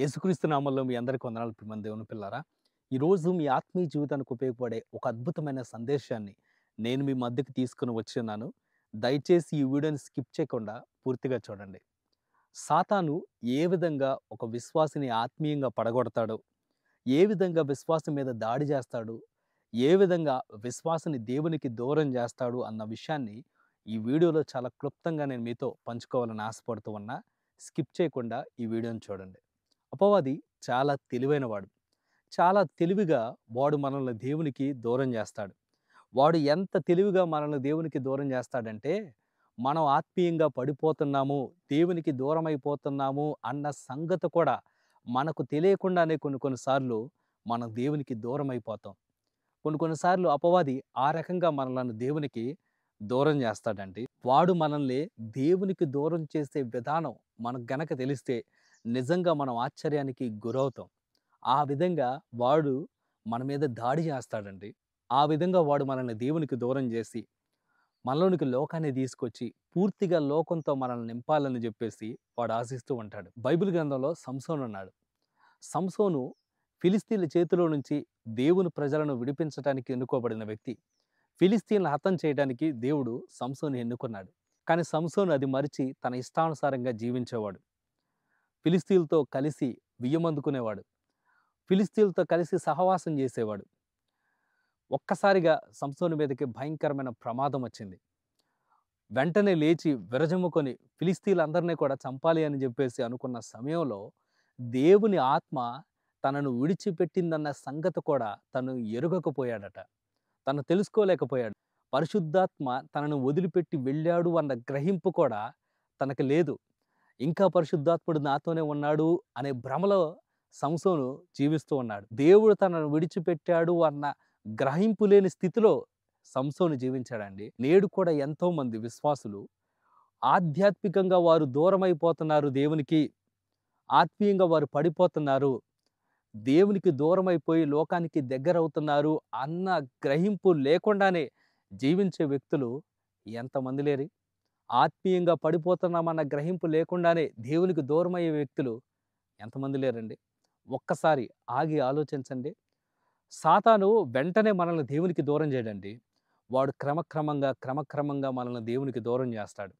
యేసుక్రీస్తు నామంలో మీ అందరికీ వందనాలు మన దేవుని పిల్లారా ఈరోజు మీ ఆత్మీయ జీవితానికి ఉపయోగపడే ఒక అద్భుతమైన సందేశాన్ని నేను మీ మధ్యకి తీసుకుని ఉన్నాను దయచేసి ఈ వీడియోని స్కిప్ చేయకుండా పూర్తిగా చూడండి సాతాను ఏ విధంగా ఒక విశ్వాసిని ఆత్మీయంగా పడగొడతాడో ఏ విధంగా విశ్వాసం మీద దాడి చేస్తాడు ఏ విధంగా విశ్వాసని దేవునికి దూరం చేస్తాడు అన్న విషయాన్ని ఈ వీడియోలో చాలా క్లుప్తంగా నేను మీతో పంచుకోవాలని ఆశపడుతూ ఉన్నా స్కిప్ చేయకుండా ఈ వీడియోని చూడండి అపవాది చాలా తెలివైన వాడు చాలా తెలివిగా వాడు మనల్ని దేవునికి దూరం చేస్తాడు వాడు ఎంత తెలివిగా మనల్ని దేవునికి దూరం చేస్తాడంటే మనం ఆత్మీయంగా పడిపోతున్నాము దేవునికి దూరం అయిపోతున్నాము అన్న సంగతి కూడా మనకు తెలియకుండానే కొన్ని కొన్నిసార్లు మనం దేవునికి దూరం అయిపోతాం కొన్ని కొన్నిసార్లు అపవాది ఆ రకంగా మనల్ని దేవునికి దూరం చేస్తాడండి వాడు మనల్ని దేవునికి దూరం చేసే విధానం మనకు గనక తెలిస్తే నిజంగా మనం ఆశ్చర్యానికి గురవుతాం ఆ విధంగా వాడు మన మీద దాడి చేస్తాడండి ఆ విధంగా వాడు మనల్ని దేవునికి దూరం చేసి మనలోనికి లోకాన్ని తీసుకొచ్చి పూర్తిగా లోకంతో మనల్ని నింపాలని చెప్పేసి వాడు ఆశిస్తూ ఉంటాడు బైబిల్ గ్రంథంలో సంసోన్ అన్నాడు సంసోను ఫిలిస్తీన్ల చేతిలో నుంచి దేవుని ప్రజలను విడిపించడానికి ఎన్నుకోబడిన వ్యక్తి ఫిలిస్తీన్లు హతం చేయడానికి దేవుడు సంసోను ఎన్నుకున్నాడు కానీ సంసోను అది మరిచి తన ఇష్టానుసారంగా జీవించేవాడు ఫిలిస్తీన్లతో కలిసి బియ్యం అందుకునేవాడు కలిసి సహవాసం చేసేవాడు ఒక్కసారిగా సంసోని మీదకి భయంకరమైన ప్రమాదం వచ్చింది వెంటనే లేచి విరజమ్ముకొని ఫిలిస్తీన్లందరినీ కూడా చంపాలి అని చెప్పేసి అనుకున్న సమయంలో దేవుని ఆత్మ తనను విడిచిపెట్టిందన్న సంగతి కూడా తను ఎరుగకపోయాడట తను తెలుసుకోలేకపోయాడు పరిశుద్ధాత్మ తనను వదిలిపెట్టి వెళ్ళాడు అన్న గ్రహింపు కూడా తనకు లేదు ఇంకా పరిశుద్ధాత్ముడు నాతోనే ఉన్నాడు అనే భ్రమలో సంసోను జీవిస్తూ ఉన్నాడు దేవుడు తనను విడిచిపెట్టాడు అన్న గ్రహింపు లేని స్థితిలో సంసోను జీవించాడండి నేడు కూడా ఎంతోమంది విశ్వాసులు ఆధ్యాత్మికంగా వారు దూరమైపోతున్నారు దేవునికి ఆత్మీయంగా వారు పడిపోతున్నారు దేవునికి దూరమైపోయి లోకానికి దగ్గర అవుతున్నారు అన్న గ్రహింపు లేకుండానే జీవించే వ్యక్తులు ఎంతమంది లేరు ఆత్మీయంగా పడిపోతున్నామన్న గ్రహింపు లేకుండానే దేవునికి దూరమయ్యే వ్యక్తులు ఎంతమంది లేరండి ఒక్కసారి ఆగి ఆలోచించండి సాతాను వెంటనే మనల్ని దేవునికి దూరం చేయడండి వాడు క్రమక్రమంగా క్రమక్రమంగా మనల్ని దేవునికి దూరం చేస్తాడు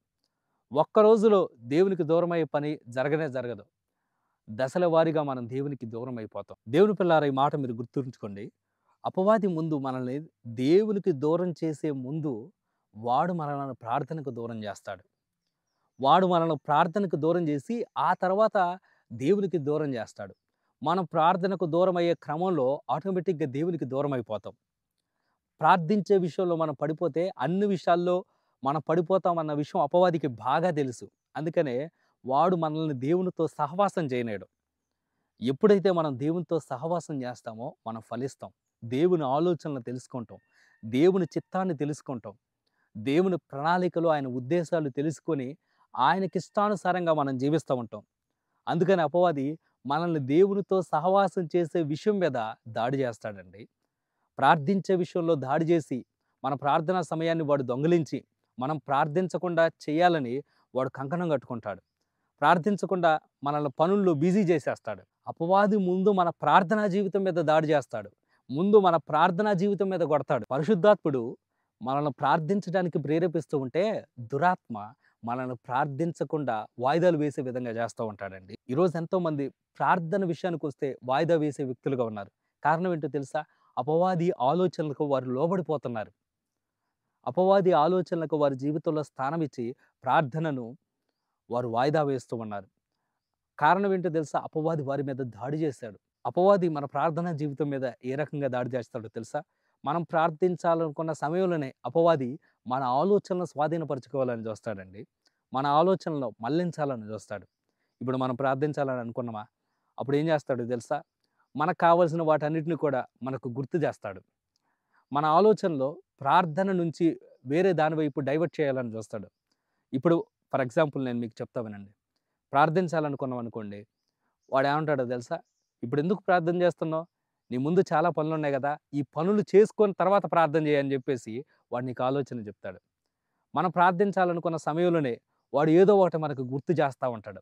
ఒక్క రోజులో దేవునికి దూరమయ్యే పని జరగనే జరగదు దశల వారీగా మనం దేవునికి దూరం అయిపోతాం దేవుని పిల్లారా ఈ మాట మీరు గుర్తుంచుకోండి అపవాది ముందు మనల్ని దేవునికి దూరం చేసే ముందు వాడు మనలను ప్రార్థనకు దూరం చేస్తాడు వాడు మనల్ని ప్రార్థనకు దూరం చేసి ఆ తర్వాత దేవునికి దూరం చేస్తాడు మనం ప్రార్థనకు దూరం అయ్యే క్రమంలో ఆటోమేటిక్గా దేవునికి దూరం అయిపోతాం ప్రార్థించే విషయంలో మనం పడిపోతే అన్ని విషయాల్లో మనం పడిపోతాం అన్న విషయం అపవాదికి బాగా తెలుసు అందుకనే వాడు మనల్ని దేవునితో సహవాసం చేయలేడు ఎప్పుడైతే మనం దేవునితో సహవాసం చేస్తామో మనం ఫలిస్తాం దేవుని ఆలోచనలు తెలుసుకుంటాం దేవుని చిత్తాన్ని తెలుసుకుంటాం దేవుని ప్రణాళికలు ఆయన ఉద్దేశాలు తెలుసుకొని ఆయనకిష్టానుసారంగా మనం జీవిస్తూ ఉంటాం అందుకని అపవాది మనల్ని దేవునితో సహవాసం చేసే విషయం మీద దాడి చేస్తాడండి ప్రార్థించే విషయంలో దాడి చేసి మన ప్రార్థనా సమయాన్ని వాడు దొంగలించి మనం ప్రార్థించకుండా చేయాలని వాడు కంకణం కట్టుకుంటాడు ప్రార్థించకుండా మనల్ని పనుల్లో బిజీ చేసేస్తాడు అపవాది ముందు మన ప్రార్థనా జీవితం మీద దాడి చేస్తాడు ముందు మన ప్రార్థనా జీవితం మీద కొడతాడు పరిశుద్ధాత్ముడు మనల్ని ప్రార్థించడానికి ప్రేరేపిస్తూ ఉంటే దురాత్మ మనల్ని ప్రార్థించకుండా వాయిదాలు వేసే విధంగా చేస్తూ ఉంటాడండి ఈరోజు ఎంతోమంది ప్రార్థన విషయానికి వస్తే వాయిదా వేసే వ్యక్తులుగా ఉన్నారు కారణం ఏంటో తెలుసా అపవాది ఆలోచనలకు వారు లోబడిపోతున్నారు అపవాది ఆలోచనలకు వారి జీవితంలో స్థానం ఇచ్చి ప్రార్థనను వారు వాయిదా వేస్తూ ఉన్నారు కారణం ఏంటో తెలుసా అపవాది వారి మీద దాడి చేశాడు అపవాది మన ప్రార్థనా జీవితం మీద ఏ రకంగా దాడి చేస్తాడో తెలుసా మనం ప్రార్థించాలనుకున్న సమయంలోనే అపవాది మన ఆలోచనలను స్వాధీనపరచుకోవాలని చూస్తాడండి మన ఆలోచనలో మళ్లించాలని చూస్తాడు ఇప్పుడు మనం ప్రార్థించాలని అనుకున్నామా అప్పుడు ఏం చేస్తాడు తెలుసా మనకు కావాల్సిన వాటన్నిటిని కూడా మనకు గుర్తు చేస్తాడు మన ఆలోచనలో ప్రార్థన నుంచి వేరే దాని వైపు డైవర్ట్ చేయాలని చూస్తాడు ఇప్పుడు ఫర్ ఎగ్జాంపుల్ నేను మీకు చెప్తా వినండి ప్రార్థించాలనుకున్నాం అనుకోండి వాడు ఏమంటాడో తెలుసా ఇప్పుడు ఎందుకు ప్రార్థన చేస్తున్నావు నీ ముందు చాలా పనులు ఉన్నాయి కదా ఈ పనులు చేసుకొని తర్వాత ప్రార్థన చేయని చెప్పేసి వాడు నీకు ఆలోచన చెప్తాడు మనం ప్రార్థించాలనుకున్న సమయంలోనే వాడు ఏదో ఒకటి మనకు గుర్తు చేస్తూ ఉంటాడు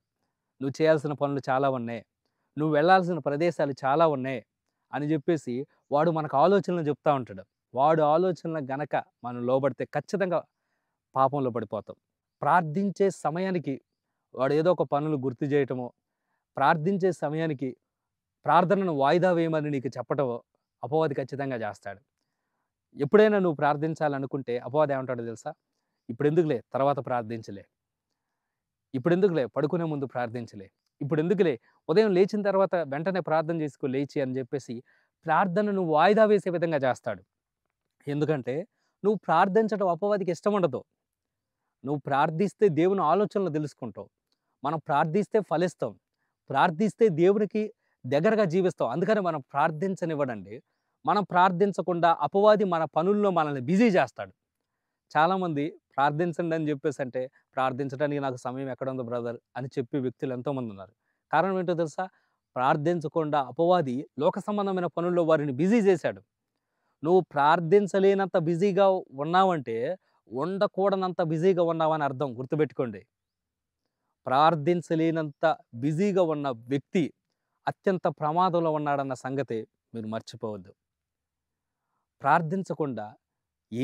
నువ్వు చేయాల్సిన పనులు చాలా ఉన్నాయి నువ్వు వెళ్లాల్సిన ప్రదేశాలు చాలా ఉన్నాయి అని చెప్పేసి వాడు మనకు ఆలోచనలు చెప్తూ ఉంటాడు వాడు ఆలోచనలు గనక మనం లోబడితే ఖచ్చితంగా పాపంలో పడిపోతాం ప్రార్థించే సమయానికి వాడు ఏదో ఒక పనులు గుర్తు చేయటమో ప్రార్థించే సమయానికి ప్రార్థనను వాయిదా వేయమని నీకు చెప్పటం అపవాది ఖచ్చితంగా చేస్తాడు ఎప్పుడైనా నువ్వు ప్రార్థించాలనుకుంటే అపవాది ఏమంటాడో తెలుసా ఇప్పుడు ఎందుకులే తర్వాత ప్రార్థించలే ఇప్పుడు ఎందుకులే పడుకునే ముందు ప్రార్థించలే ఇప్పుడు ఎందుకులే ఉదయం లేచిన తర్వాత వెంటనే ప్రార్థన చేసుకో లేచి అని చెప్పేసి ప్రార్థనను వాయిదా వేసే విధంగా చేస్తాడు ఎందుకంటే నువ్వు ప్రార్థించడం అపవాదికి ఇష్టం ఉండదు నువ్వు ప్రార్థిస్తే దేవుని ఆలోచనలు తెలుసుకుంటావు మనం ప్రార్థిస్తే ఫలిస్తాం ప్రార్థిస్తే దేవునికి దగ్గరగా జీవిస్తాం అందుకని మనం ప్రార్థించనివ్వడండి మనం ప్రార్థించకుండా అపవాది మన పనుల్లో మనల్ని బిజీ చేస్తాడు చాలామంది ప్రార్థించండి అని చెప్పేసి అంటే ప్రార్థించడానికి నాకు సమయం ఎక్కడ ఉందో బ్రదర్ అని చెప్పి వ్యక్తులు ఎంతోమంది ఉన్నారు కారణం ఏంటో తెలుసా ప్రార్థించకుండా అపవాది లోక సంబంధమైన పనుల్లో వారిని బిజీ చేశాడు నువ్వు ప్రార్థించలేనంత బిజీగా ఉన్నావంటే ఉండకూడనంత బిజీగా ఉన్నావని అర్థం గుర్తుపెట్టుకోండి ప్రార్థించలేనంత బిజీగా ఉన్న వ్యక్తి అత్యంత ప్రమాదంలో ఉన్నాడన్న సంగతి మీరు మర్చిపోవద్దు ప్రార్థించకుండా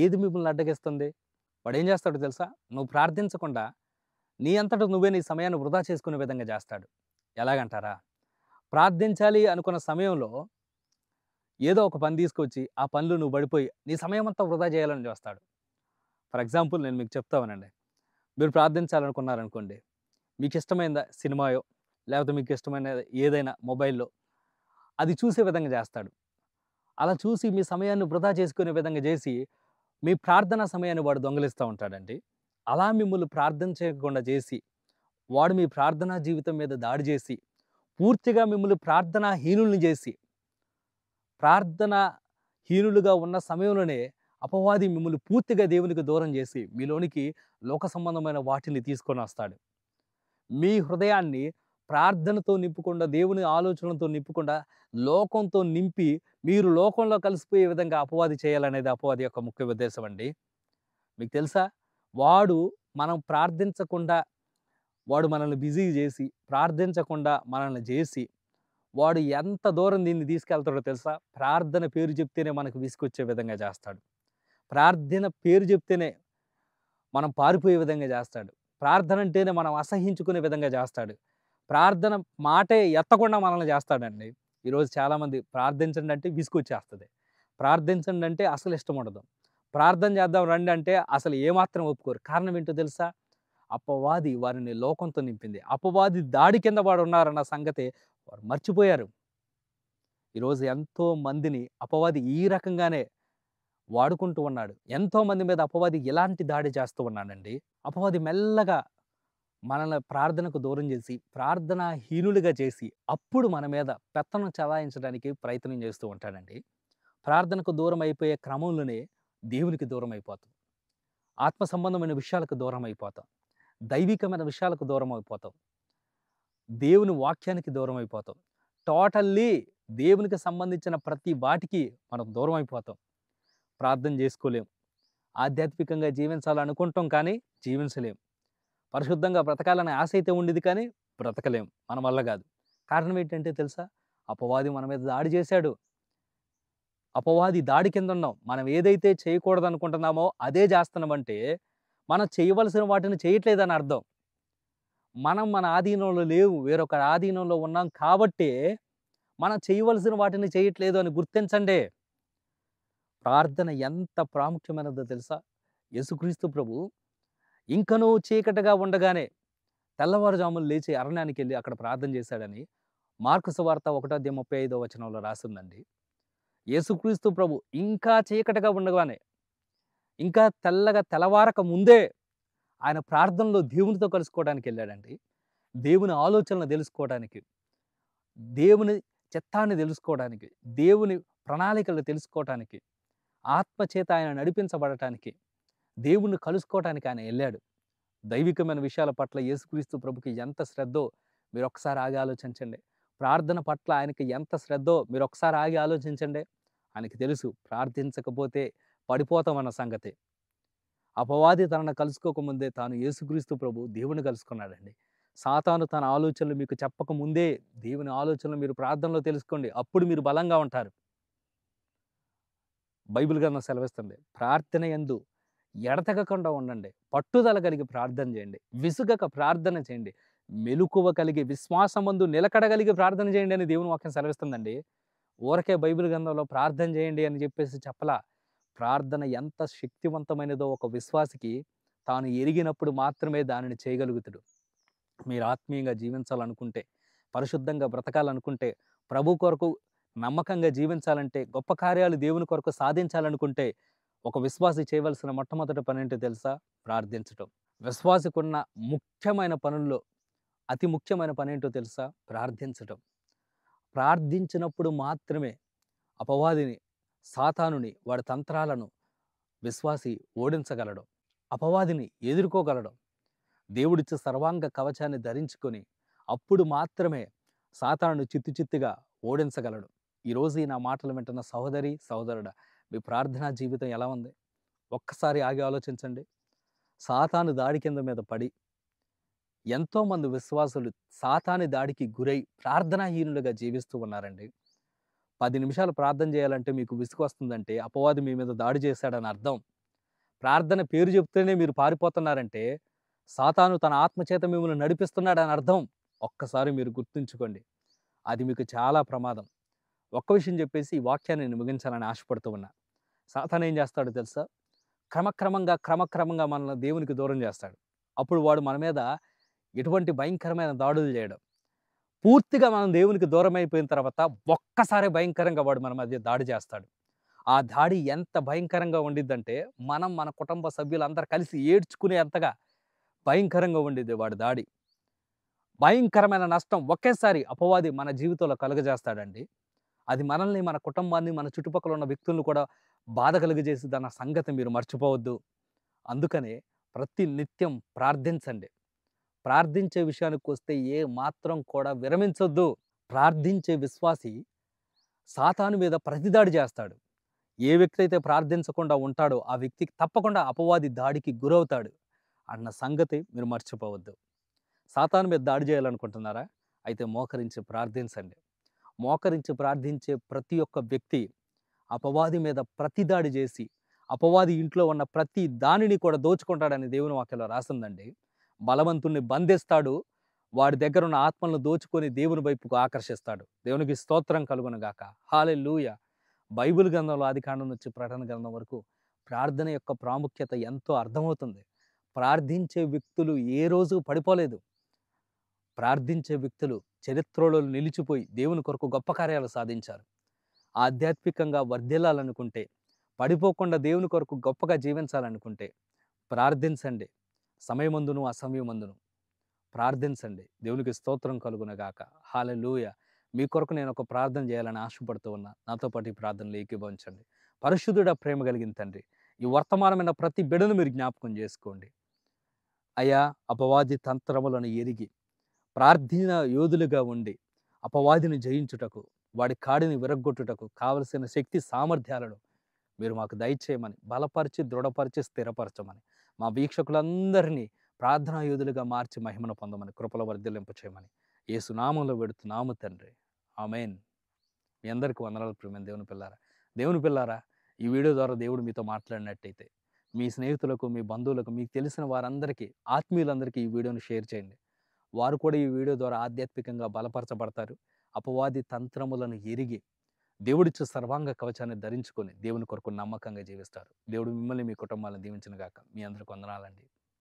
ఏది మిమ్మల్ని అడ్డగిస్తుంది వాడు ఏం చేస్తాడు తెలుసా నువ్వు ప్రార్థించకుండా నీ అంతటా నువ్వే నీ సమయాన్ని వృధా చేసుకునే విధంగా చేస్తాడు ఎలాగంటారా ప్రార్థించాలి అనుకున్న సమయంలో ఏదో ఒక పని తీసుకొచ్చి ఆ పనులు నువ్వు పడిపోయి నీ సమయం అంతా వృధా చేయాలని చూస్తాడు ఫర్ ఎగ్జాంపుల్ నేను మీకు చెప్తామనండి మీరు ప్రార్థించాలనుకున్నారనుకోండి మీకు ఇష్టమైన సినిమాయో లేకపోతే మీకు ఇష్టమైన ఏదైనా మొబైల్లో అది చూసే విధంగా చేస్తాడు అలా చూసి మీ సమయాన్ని వృధా చేసుకునే విధంగా చేసి మీ ప్రార్థనా సమయాన్ని వాడు దొంగలిస్తూ ఉంటాడండి అలా మిమ్మల్ని ప్రార్థన చేయకుండా చేసి వాడు మీ ప్రార్థనా జీవితం మీద దాడి చేసి పూర్తిగా మిమ్మల్ని ప్రార్థనా హీనుల్ని చేసి ప్రార్థన హీనులుగా ఉన్న సమయంలోనే అపవాది మిమ్మల్ని పూర్తిగా దేవునికి దూరం చేసి మీలోనికి లోక సంబంధమైన వాటిని తీసుకొని వస్తాడు మీ హృదయాన్ని ప్రార్థనతో నింపకుండా దేవుని ఆలోచనలతో నింపకుండా లోకంతో నింపి మీరు లోకంలో కలిసిపోయే విధంగా అపవాది చేయాలనేది అపవాది యొక్క ముఖ్య ఉద్దేశం అండి మీకు తెలుసా వాడు మనం ప్రార్థించకుండా వాడు మనల్ని బిజీ చేసి ప్రార్థించకుండా మనల్ని చేసి వాడు ఎంత దూరం దీన్ని తీసుకెళ్తాడో తెలుసా ప్రార్థన పేరు చెప్తేనే మనకు విసుకొచ్చే విధంగా చేస్తాడు ప్రార్థన పేరు చెప్తేనే మనం పారిపోయే విధంగా చేస్తాడు ప్రార్థన అంటేనే మనం అసహించుకునే విధంగా చేస్తాడు ప్రార్థన మాటే ఎత్తకుండా మనల్ని చేస్తాడండి ఈరోజు చాలామంది ప్రార్థించండి అంటే విసుకొచ్చేస్తుంది ప్రార్థించండి అంటే అసలు ఇష్టం ఉండదు ప్రార్థన చేద్దాం రండి అంటే అసలు ఏమాత్రం ఒప్పుకోరు కారణం ఏంటో తెలుసా అపవాది వారిని లోకంతో నింపింది అపవాది దాడి కింద వాడు ఉన్నారన్న సంగతి వారు మర్చిపోయారు ఈరోజు ఎంతో మందిని అపవాది ఈ రకంగానే వాడుకుంటూ ఉన్నాడు ఎంతో మంది మీద అపవాది ఇలాంటి దాడి చేస్తూ ఉన్నాడండి అపవాది మెల్లగా మనల్ని ప్రార్థనకు దూరం చేసి ప్రార్థనాహీనులుగా చేసి అప్పుడు మన మీద పెత్తనం చలాయించడానికి ప్రయత్నం చేస్తూ ఉంటాడండి ప్రార్థనకు దూరం అయిపోయే క్రమంలోనే దేవునికి దూరం అయిపోతాం ఆత్మ సంబంధమైన విషయాలకు దూరం అయిపోతాం దైవికమైన విషయాలకు దూరం అయిపోతాం దేవుని వాక్యానికి దూరం అయిపోతాం టోటల్లీ దేవునికి సంబంధించిన ప్రతి వాటికి మనం దూరం అయిపోతాం ప్రార్థన చేసుకోలేం ఆధ్యాత్మికంగా జీవించాలనుకుంటాం కానీ జీవించలేం పరిశుద్ధంగా బ్రతకాలనే ఆశ అయితే ఉండేది కానీ బ్రతకలేం మన వల్ల కాదు కారణం ఏంటంటే తెలుసా అపవాది మన మీద దాడి చేశాడు అపవాది దాడి కింద ఉన్నాం మనం ఏదైతే చేయకూడదు అనుకుంటున్నామో అదే చేస్తున్నామంటే మనం చేయవలసిన వాటిని చేయట్లేదని అర్థం మనం మన ఆధీనంలో లేవు వేరొక ఆధీనంలో ఉన్నాం కాబట్టి మనం చేయవలసిన వాటిని చేయట్లేదు అని గుర్తించండి ప్రార్థన ఎంత ప్రాముఖ్యమైనదో తెలుసా యేసుక్రీస్తు ప్రభు ఇంకనూ చీకటగా ఉండగానే తెల్లవారుజాములు లేచి అరణ్యానికి వెళ్ళి అక్కడ ప్రార్థన చేశాడని మార్కు సువార్త దే ముప్పై ఐదో వచనంలో రాసిందండి యేసుక్రీస్తు ప్రభు ఇంకా చీకటగా ఉండగానే ఇంకా తెల్లగా తెల్లవారక ముందే ఆయన ప్రార్థనలో దేవునితో కలుసుకోవడానికి వెళ్ళాడండి దేవుని ఆలోచనలు తెలుసుకోవడానికి దేవుని చిత్తాన్ని తెలుసుకోవడానికి దేవుని ప్రణాళికలు తెలుసుకోవడానికి ఆత్మచేత ఆయన నడిపించబడటానికి దేవుణ్ణి కలుసుకోవటానికి ఆయన వెళ్ళాడు దైవికమైన విషయాల పట్ల యేసుక్రీస్తు ప్రభుకి ఎంత శ్రద్ధో మీరు ఒకసారి ఆగి ఆలోచించండి ప్రార్థన పట్ల ఆయనకి ఎంత శ్రద్ధో మీరు ఒకసారి ఆగి ఆలోచించండి ఆయనకి తెలుసు ప్రార్థించకపోతే పడిపోతామన్న సంగతి అపవాది తనను కలుసుకోకముందే తాను యేసుక్రీస్తు ప్రభు దేవుని కలుసుకున్నాడండి సాతాను తన ఆలోచనలు మీకు చెప్పకముందే దేవుని ఆలోచనలు మీరు ప్రార్థనలో తెలుసుకోండి అప్పుడు మీరు బలంగా ఉంటారు బైబిల్ గ్రంథం సెలవిస్తుంది ప్రార్థన ఎందు ఎడతెగకుండా ఉండండి పట్టుదల కలిగి ప్రార్థన చేయండి విసుగక ప్రార్థన చేయండి మెలుకువ కలిగి విశ్వాసం ముందు నిలకడగలిగి ప్రార్థన చేయండి అని దేవుని వాక్యం సెలవిస్తుందండి ఊరకే బైబిల్ గ్రంథంలో ప్రార్థన చేయండి అని చెప్పేసి చెప్పలా ప్రార్థన ఎంత శక్తివంతమైనదో ఒక విశ్వాసికి తాను ఎరిగినప్పుడు మాత్రమే దానిని చేయగలుగుతాడు మీరు ఆత్మీయంగా జీవించాలనుకుంటే పరిశుద్ధంగా బ్రతకాలనుకుంటే ప్రభు కొరకు నమ్మకంగా జీవించాలంటే గొప్ప కార్యాలు దేవుని కొరకు సాధించాలనుకుంటే ఒక విశ్వాసి చేయవలసిన మొట్టమొదటి పని ఏంటో తెలుసా ప్రార్థించటం విశ్వాసికున్న ముఖ్యమైన పనుల్లో అతి ముఖ్యమైన పని ఏంటో తెలుసా ప్రార్థించటం ప్రార్థించినప్పుడు మాత్రమే అపవాదిని సాతానుని వాడి తంత్రాలను విశ్వాసి ఓడించగలడు అపవాదిని ఎదుర్కోగలడు దేవుడిచ్చే సర్వాంగ కవచాన్ని ధరించుకొని అప్పుడు మాత్రమే సాతాను చిత్తు చిత్తుగా ఓడించగలడు ఈరోజు నా మాటలు వింటున్న సహోదరి సహోదరుడా మీ ప్రార్థనా జీవితం ఎలా ఉంది ఒక్కసారి ఆగి ఆలోచించండి సాతాను దాడి కింద మీద పడి ఎంతోమంది విశ్వాసులు సాతాని దాడికి గురై ప్రార్థనాహీనులుగా జీవిస్తూ ఉన్నారండి పది నిమిషాలు ప్రార్థన చేయాలంటే మీకు విసుగు వస్తుందంటే అపవాది మీ మీద దాడి చేశాడని అర్థం ప్రార్థన పేరు చెప్తేనే మీరు పారిపోతున్నారంటే సాతాను తన ఆత్మచేత మిమ్మల్ని నడిపిస్తున్నాడని అర్థం ఒక్కసారి మీరు గుర్తుంచుకోండి అది మీకు చాలా ప్రమాదం ఒక్క విషయం చెప్పేసి ఈ వాక్యాన్ని ముగించాలని ఆశపడుతూ ఉన్నా సాతాన్ ఏం చేస్తాడో తెలుసా క్రమక్రమంగా క్రమక్రమంగా మనల్ని దేవునికి దూరం చేస్తాడు అప్పుడు వాడు మన మీద ఎటువంటి భయంకరమైన దాడులు చేయడం పూర్తిగా మనం దేవునికి దూరం అయిపోయిన తర్వాత ఒక్కసారి భయంకరంగా వాడు మన మధ్య దాడి చేస్తాడు ఆ దాడి ఎంత భయంకరంగా ఉండిద్దంటే మనం మన కుటుంబ సభ్యులందరూ కలిసి ఏడ్చుకునే అంతగా భయంకరంగా ఉండేది వాడి దాడి భయంకరమైన నష్టం ఒకేసారి అపవాది మన జీవితంలో కలుగజేస్తాడండి అది మనల్ని మన కుటుంబాన్ని మన చుట్టుపక్కల ఉన్న వ్యక్తులను కూడా బాధ కలుగజేస్తుంది అన్న సంగతి మీరు మర్చిపోవద్దు అందుకనే ప్రతి నిత్యం ప్రార్థించండి ప్రార్థించే విషయానికి వస్తే ఏ మాత్రం కూడా విరమించొద్దు ప్రార్థించే విశ్వాసి సాతాను మీద ప్రతిదాడి చేస్తాడు ఏ వ్యక్తి అయితే ప్రార్థించకుండా ఉంటాడో ఆ వ్యక్తికి తప్పకుండా అపవాది దాడికి గురవుతాడు అన్న సంగతి మీరు మర్చిపోవద్దు సాతాను మీద దాడి చేయాలనుకుంటున్నారా అయితే మోకరించి ప్రార్థించండి మోకరించి ప్రార్థించే ప్రతి ఒక్క వ్యక్తి అపవాది మీద ప్రతి దాడి చేసి అపవాది ఇంట్లో ఉన్న ప్రతి దానిని కూడా దోచుకుంటాడని దేవుని వాక్యంలో రాసిందండి బలవంతుణ్ణి బంధిస్తాడు వాడి దగ్గర ఉన్న ఆత్మలను దోచుకొని దేవుని వైపుకు ఆకర్షిస్తాడు దేవునికి స్తోత్రం కలుగునగాక హాలే లూయ బైబిల్ గ్రంథంలో ఆది కాండం నుంచి ప్రకటన గ్రంథం వరకు ప్రార్థన యొక్క ప్రాముఖ్యత ఎంతో అర్థమవుతుంది ప్రార్థించే వ్యక్తులు ఏ రోజు పడిపోలేదు ప్రార్థించే వ్యక్తులు చరిత్రలో నిలిచిపోయి దేవుని కొరకు గొప్ప కార్యాలు సాధించారు ఆధ్యాత్మికంగా వర్ధిల్లాలనుకుంటే పడిపోకుండా దేవుని కొరకు గొప్పగా జీవించాలనుకుంటే ప్రార్థించండి సమయమందును అసమయమందును ప్రార్థించండి దేవునికి స్తోత్రం కలుగునగాక లూయ మీ కొరకు నేను ఒక ప్రార్థన చేయాలని ఆశపడుతూ ఉన్నా నాతో పాటు ఈ ప్రార్థనలు ఏకీభవించండి పరిశుద్ధుడ ప్రేమ కలిగిన తండ్రి ఈ వర్తమానమైన ప్రతి బిడను మీరు జ్ఞాపకం చేసుకోండి అయా అపవాది తంత్రములను ఎరిగి ప్రార్థన యోధులుగా ఉండి అపవాదిని జయించుటకు వాడి కాడిని విరగ్గొట్టుటకు కావలసిన శక్తి సామర్థ్యాలను మీరు మాకు దయచేయమని బలపరిచి దృఢపరిచి స్థిరపరచమని మా వీక్షకులందరినీ ప్రార్థనా యోధులుగా మార్చి మహిమను పొందమని కృపల వర్ధలింప చేయమని ఏ సునామంలో పెడుతున్నాము తండ్రి ఆమెన్ మీ అందరికీ వందనాలు ప్రియమైన దేవుని పిల్లారా దేవుని పిల్లారా ఈ వీడియో ద్వారా దేవుడు మీతో మాట్లాడినట్టయితే మీ స్నేహితులకు మీ బంధువులకు మీకు తెలిసిన వారందరికీ ఆత్మీయులందరికీ ఈ వీడియోను షేర్ చేయండి వారు కూడా ఈ వీడియో ద్వారా ఆధ్యాత్మికంగా బలపరచబడతారు అపవాది తంత్రములను ఎరిగి దేవుడిచ్చే సర్వాంగ కవచాన్ని ధరించుకొని దేవుని కొరకు నమ్మకంగా జీవిస్తారు దేవుడు మిమ్మల్ని మీ కుటుంబాలను దీవించిన గాక మీ అందరికి వందనాలండి